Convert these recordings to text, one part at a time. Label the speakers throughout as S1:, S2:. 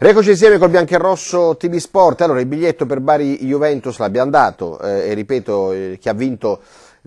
S1: Recoci insieme col bianco e rosso TV Sport. Allora, il biglietto per Bari Juventus l'abbiamo dato eh, e ripeto eh, chi ha vinto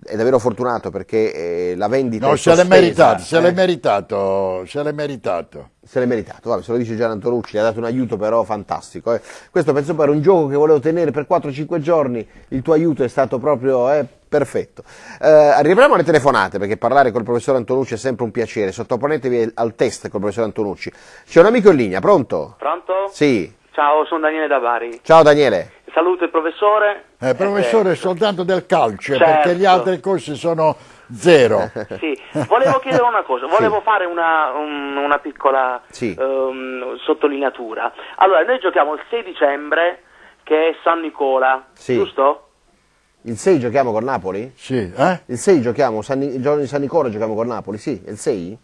S1: è davvero fortunato perché eh, la vendita no, se l'è meritato, se l'è eh.
S2: meritato, se l'è meritato. Se l'è meritato,
S1: vabbè, se lo dice Gian Antonucci, gli ha dato un aiuto però fantastico. Eh. Questo penso per un gioco che volevo tenere per 4-5 giorni, il tuo aiuto è stato proprio eh, perfetto. Eh, arriviamo alle telefonate perché parlare col professor Antonucci è sempre un piacere, sottoponetevi al test col professor Antonucci. C'è un
S2: amico in linea, pronto? Pronto? Sì.
S1: Ciao, sono Daniele da
S2: Ciao Daniele.
S1: Saluto il professore. Eh, professore eh,
S2: soltanto del calcio, certo. perché gli altri corsi sono zero. Sì.
S1: Volevo chiedere una cosa, volevo sì. fare una, un, una piccola sì. um, sottolineatura. Allora, noi giochiamo il 6 dicembre, che è San Nicola, giusto? Il 6 giochiamo con Napoli? Sì, eh? Il 6 giochiamo, San, il giorno di San Nicola giochiamo con Napoli, sì, il 6?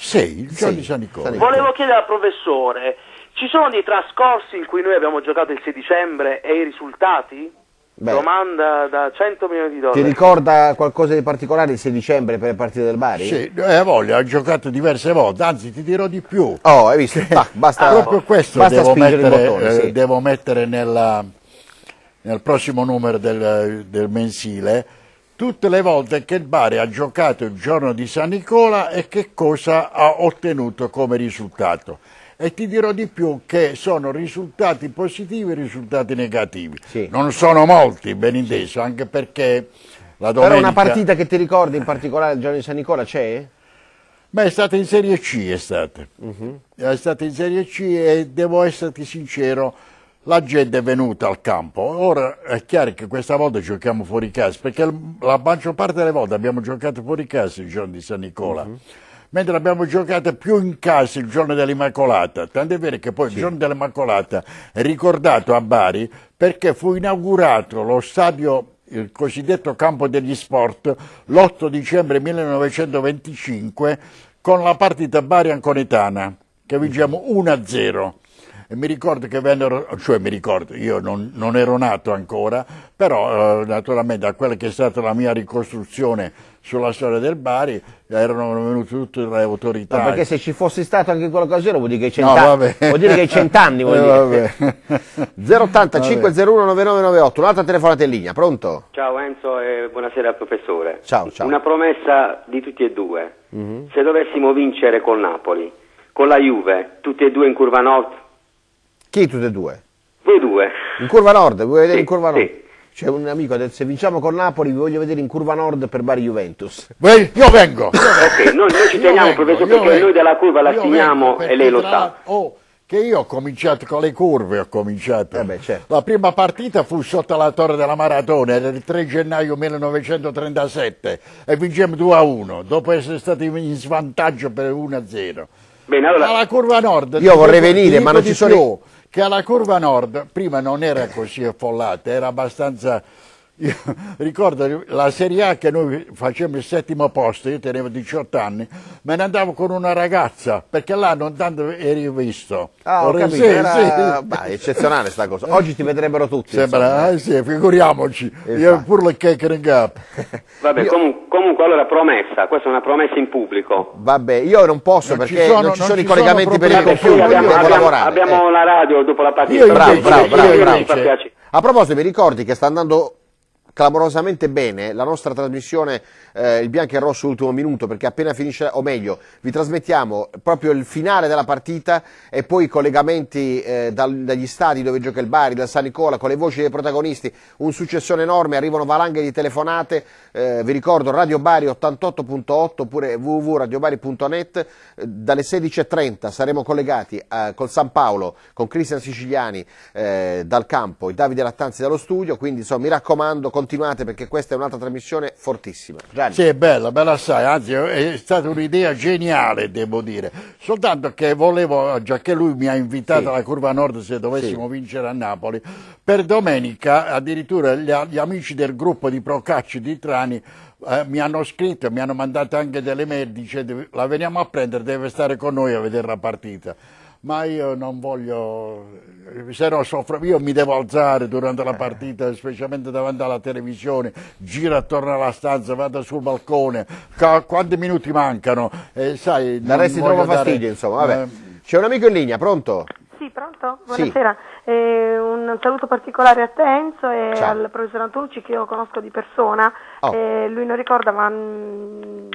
S1: 6, il giorno di San Nicola. San Nicola. Volevo chiedere al professore, ci sono dei trascorsi in cui noi abbiamo giocato il 6 dicembre e i risultati? Beh.
S2: Domanda da 100 milioni di dollari. Ti ricorda
S1: qualcosa di particolare il 6 dicembre
S2: per le partite del Bari? Sì, eh, voglio, ho giocato diverse volte, anzi ti dirò di più. Oh, hai visto? Eh, bah, basta, ah, proprio questo basta devo, mettere, bottone, eh, sì. eh, devo mettere nella, nel prossimo numero del, del, mensile tutte le volte che il Bari ha giocato il giorno di San Nicola e che cosa ha ottenuto come risultato e ti dirò di più che sono risultati positivi e risultati negativi. Sì. Non sono molti, ben inteso, anche perché la domenica... Però una partita che ti ricordi in particolare il giorno di San Nicola c'è? Ma è stata in Serie C, è stata. Uh mhm. -huh. È stata in Serie C e devo esserti sincero, la gente è venuta al campo. Ora è chiaro che questa volta giochiamo fuori casa, perché la maggior parte delle volte abbiamo giocato fuori casa il giorno di San Nicola. Uh mhm. -huh mentre abbiamo giocato più in casa il giorno dell'Immacolata, tant'è vero che poi sì. il giorno dell'Immacolata è ricordato a Bari perché fu inaugurato lo stadio il cosiddetto campo degli sport l'8 dicembre 1925 con la partita Bari-Anconetana che vinciamo 1-0 mm. E mi ricordo che vennero, cioè mi ricordo, io non, non ero nato ancora, però eh, naturalmente da quella che è stata la mia ricostruzione sulla storia del Bari erano venute tutte le autorità. Ma perché se
S1: ci fossi stato anche in quell'occasione vuol dire che hai cent'anni. No, vuol dire che hai cent'anni, vuol eh, 080 501 9998, un'altra telefonata in linea, pronto? Ciao Enzo e buonasera al professore. Ciao, ciao. Una promessa di tutti e due. Mm -hmm. Se dovessimo vincere col Napoli, con la Juve, tutti e due in curva nord, chi tutte e due? Voi due. In curva nord, vuoi vedere sì, in curva nord? Sì. C'è un amico che ha detto se vinciamo con Napoli vi voglio vedere in curva nord per Bari Juventus. Io
S2: vengo. ok, noi, noi ci teniamo vengo, professor perché vengo, noi della curva la stimiamo e lei lo sa. Oh, che io ho cominciato con le curve, ho cominciato. Eh beh, certo. La prima partita fu sotto la torre della Maratona, era il 3 gennaio 1937 e vincemmo 2 a 1, dopo essere stati in svantaggio per 1 a 0. Bene, allora... Alla curva nord. Io vorrei venire, ma non ci sono che alla curva nord prima non era così affollata, era abbastanza io ricordo la Serie A che noi facevamo il settimo posto, io tenevo 18 anni, me ne andavo con una ragazza perché là non tanto eri visto. Ah, ho capito, sì, era... sì. Bah, eccezionale sta cosa. Oggi ti vedrebbero
S1: tutti. Sembra, eh, sì,
S2: figuriamoci, esatto. io pure le cacchero in
S1: Vabbè, io... comunque, comunque allora promessa, questa è una promessa in pubblico.
S2: Vabbè, io non posso non perché ci sono, non ci non sono i collegamenti sono per il computer, abbiamo, abbiamo, abbiamo, eh. la
S1: radio dopo la partita. Io bravo, bravo, bravo, bravo. A proposito, mi ricordi che sta andando clamorosamente bene la nostra trasmissione eh, Il bianco e il rosso ultimo minuto perché appena finisce, o meglio, vi trasmettiamo proprio il finale della partita e poi i collegamenti eh, dal, dagli stadi dove gioca il Bari, dal San Nicola, con le voci dei protagonisti, un successone enorme, arrivano valanghe di telefonate, eh, vi ricordo Radio Bari 88.8 oppure www.radiobari.net, eh, dalle 16.30 saremo collegati eh, col San Paolo, con Cristian Siciliani eh, dal campo e Davide Lattanzi dallo studio, quindi insomma, mi raccomando, continuate continuate perché questa è un'altra trasmissione fortissima.
S2: Gianni. Sì, è bella, bella assai, anzi è stata un'idea geniale, devo dire. Soltanto che volevo, già che lui mi ha invitato sì. alla Curva Nord se dovessimo sì. vincere a Napoli, per domenica addirittura gli, gli amici del gruppo di Procacci di Trani eh, mi hanno scritto, mi hanno mandato anche delle mail dice la veniamo a prendere, deve stare con noi a vedere la partita ma io non voglio, se no soffro, io mi devo alzare durante la eh. partita, specialmente davanti alla televisione, giro attorno alla stanza, vado sul balcone, quanti minuti mancano? Eh, sai, Daresti troppo dare... fastidio, insomma, vabbè. Eh... C'è un amico in linea, pronto?
S1: Sì, pronto? Buonasera. Sì. Eh, un saluto particolare a Tenzo e Ciao. al professor Antonucci che io conosco di persona. Oh. Eh, lui non ricorda ma mm,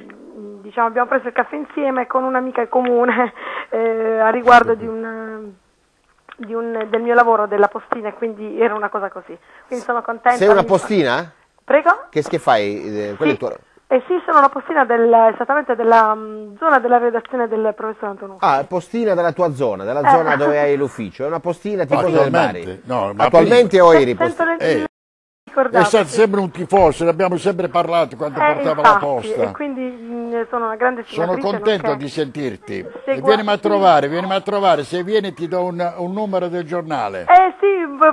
S1: diciamo, abbiamo preso il caffè insieme con un'amica in comune eh, a riguardo di un, di un, del mio lavoro della postina quindi era una cosa così. Quindi sono contenta. Sei una postina? Sono... Prego? Che, che fai? Eh, Quello sì. tuo... Eh sì, sono una postina del, esattamente della um, zona della redazione del professor Antonucci. Ah, postina della tua zona, della eh. zona dove hai
S2: l'ufficio. È una postina tipo del Bari. No, attualmente o eri postina? È stato sempre un tifoso, ne abbiamo sempre parlato quando eh, portava infatti, la posta. E
S1: quindi mm, sono una grande Sono contento di
S2: sentirti. Se vienimi a trovare, vienimi a trovare, se vieni ti do un, un numero del giornale.
S1: Eh sì,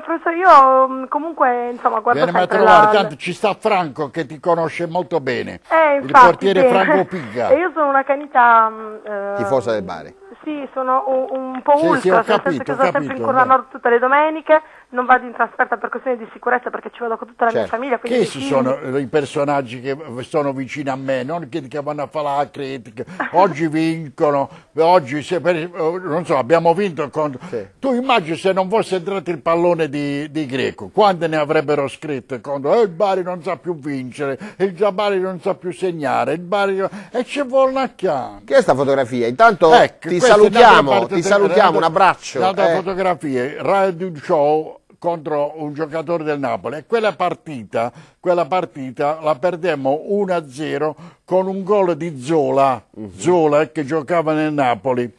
S1: professore, io mm, comunque insomma guardo Vieni a trovare, la... tanto ci
S2: sta Franco che ti conosce molto bene. Eh, infatti, il portiere sì. Franco Piga. E io
S1: sono una canita mm, eh... tifosa del Bari. Sì, sono un, un po' sì, ultra, sì, ho capito, senso che sono capito, sempre in Corona Nord tutte le domeniche non vado in trasferta per questioni di sicurezza perché ci vado con tutta la certo. mia famiglia. Che ci sono
S2: eh, i personaggi che sono vicini a me, non che, che vanno a fare la critica, oggi vincono, oggi per, oh, non so, abbiamo vinto contro... Sì. Tu immagini se non fosse entrato il pallone di, di Greco, quante ne avrebbero scritte contro? Eh, il Bari non sa più vincere, il Bari non sa più segnare, il Bari... e ci vuole una chiave. Che è sta fotografia? Intanto ecco, ti salutiamo, ti salutiamo, eh, un abbraccio. Un'altra eh. fotografia, Radio Show contro un giocatore del Napoli e quella partita, quella partita la perdemmo 1-0 con un gol di Zola, mhm. Zola eh, che giocava nel Napoli.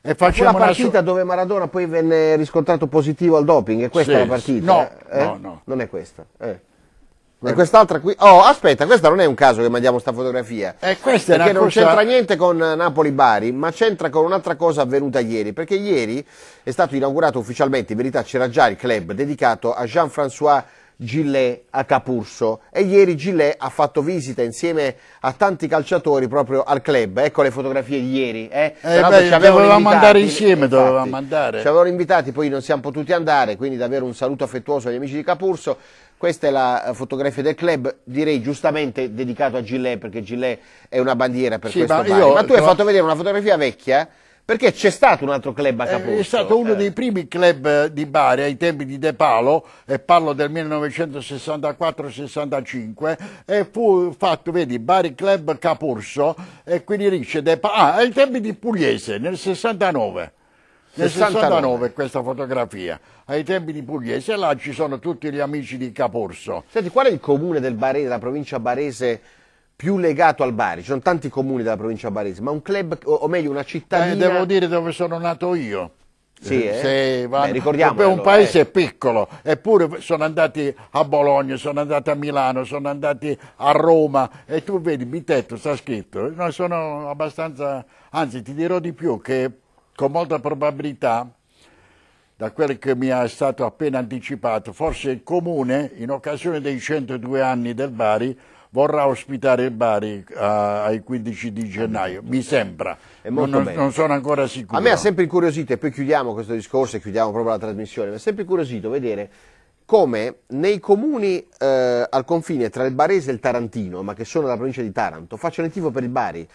S2: E facciamo una partita
S1: dove Maradona poi venne riscontrato positivo al doping, è questa sì, la partita? No, eh? no, no.
S2: Non è questa.
S1: Eh. E quest'altra qui. Oh, aspetta, questa non è un caso che mandiamo questa fotografia.
S2: Eh, questa perché non cosa... c'entra
S1: niente con eh, Napoli-Bari, ma c'entra con un'altra cosa avvenuta ieri. Perché ieri è stato inaugurato ufficialmente, in verità c'era già il club dedicato a Jean-François Gillet a Capurso e ieri Gillet ha fatto visita insieme a tanti calciatori proprio al club, ecco le fotografie di ieri. Eh. Eh beh, ci dovevamo andare insieme, infatti, dovevamo
S2: andare. Ci avevano
S1: invitati, poi non siamo potuti andare, quindi davvero un saluto affettuoso agli amici di Capurso. Questa è la eh, fotografia del club, direi giustamente dedicato a Gillet perché Gillet è una
S2: bandiera per sì, questo ma, io, ma tu hai fatto vedere una fotografia vecchia perché c'è stato un altro club a eh, Capostro. È stato uno eh. dei primi club di Bari ai tempi di De Palo, e parlo del 1964-65, e fu fatto, vedi, Bari Club Caporso, e quindi dice De Palo, ah, ai tempi di Pugliese, nel 69.
S1: Nel 69
S2: questa fotografia, ai tempi di Pugliese, là ci sono tutti gli amici di Caporso. Senti, qual è il comune del Barese, la provincia barese più legato al Bari, ci sono tanti comuni della provincia barese, ma un club, o meglio una cittadina... Eh, devo dire dove sono nato io.
S1: Sì, eh? eh? Se vanno... Beh, ricordiamo. Un allora, eh. paese eh.
S2: piccolo, eppure sono andati a Bologna, sono andati a Milano, sono andati a Roma e tu vedi, mi Bitetto sta scritto, eh, noi sono abbastanza, anzi ti dirò di più che con molta probabilità, da quello che mi è stato appena anticipato, forse il comune in occasione dei 102 anni del Bari vorrà ospitare il Bari a, eh, ai 15 di gennaio, mi sembra, non, non, sono ancora sicuro. A me ha sempre
S1: incuriosito, e poi chiudiamo questo discorso e chiudiamo proprio la trasmissione, mi ha sempre incuriosito vedere come nei comuni eh, al confine tra il Barese e il Tarantino, ma che sono della provincia di Taranto, facciano il tifo per il Bari.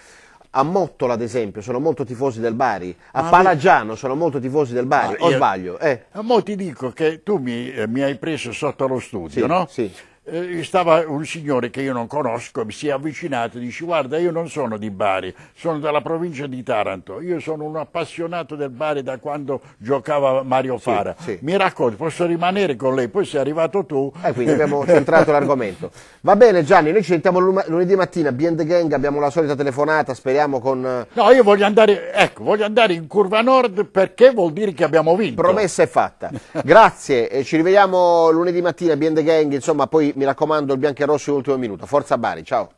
S1: A Mottola, ad esempio, sono molto tifosi del Bari. A ma Palagiano sono molto tifosi
S2: del Bari, ah, o io, sbaglio? Eh. Mo ti dico che tu mi, eh, mi hai preso sotto lo studio, sì, no? Sì eh, stava un signore che io non conosco, mi si è avvicinato e dice guarda io non sono di Bari, sono dalla provincia di Taranto, io sono un appassionato del Bari da quando giocava Mario Fara, sì, mi raccomando posso rimanere con lei, poi sei arrivato tu. E eh, quindi abbiamo centrato l'argomento.
S1: Va bene Gianni, noi ci sentiamo lunedì mattina, Beyond Gang, abbiamo la solita
S2: telefonata, speriamo con... Eh, no, io voglio andare, ecco, voglio andare in curva nord perché vuol dire che abbiamo vinto. Promessa è fatta.
S1: Grazie, ci rivediamo lunedì mattina, Beyond Gang, insomma poi mi raccomando il biancherosso ultimo minuto. Forza Bari, ciao.